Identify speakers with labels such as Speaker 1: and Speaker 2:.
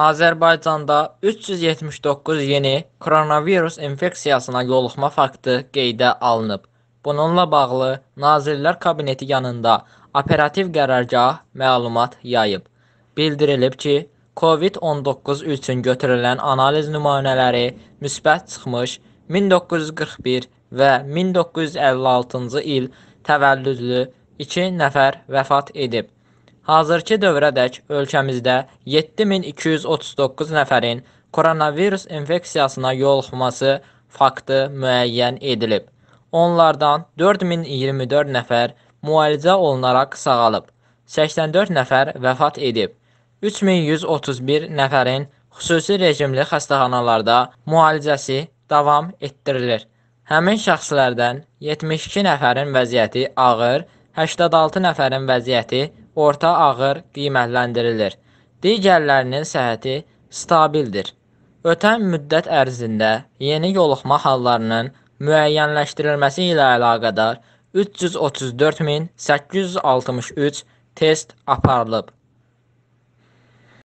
Speaker 1: Azərbaycanda 379 yeni koronavirus infeksiyasına yoluxma faktı qeydə alınıb. Bununla bağlı Nazirlər Kabineti yanında operativ qərargah məlumat yayıb. Bildirilib ki, COVID-19 üçün götürülən analiz nümunələri müsbət çıxmış 1941 və 1956-cı il təvəllüdlü 2 nəfər vəfat edib. Hazırki dövrədək ölkəmizdə 7239 nəfərin koronavirus infeksiyasına yoluxması faktı müəyyən edilib. Onlardan 4024 nəfər müalicə olunaraq sağalıb, 84 nəfər vəfat edib. 3131 nəfərin xüsusi rejimli xəstəxanalarda müalicəsi davam etdirilir. Həmin şəxslərdən 72 nəfərin vəziyyəti ağır, 86 nəfərin vəziyyəti orta ağır qiymətləndirilir. Digərlərinin səhhəti stabildir. Ötən müddət ərzində yeni yoluxma hallarının müəyyənləşdirilməsi ilə əlaqədar 334863 test aparılıb.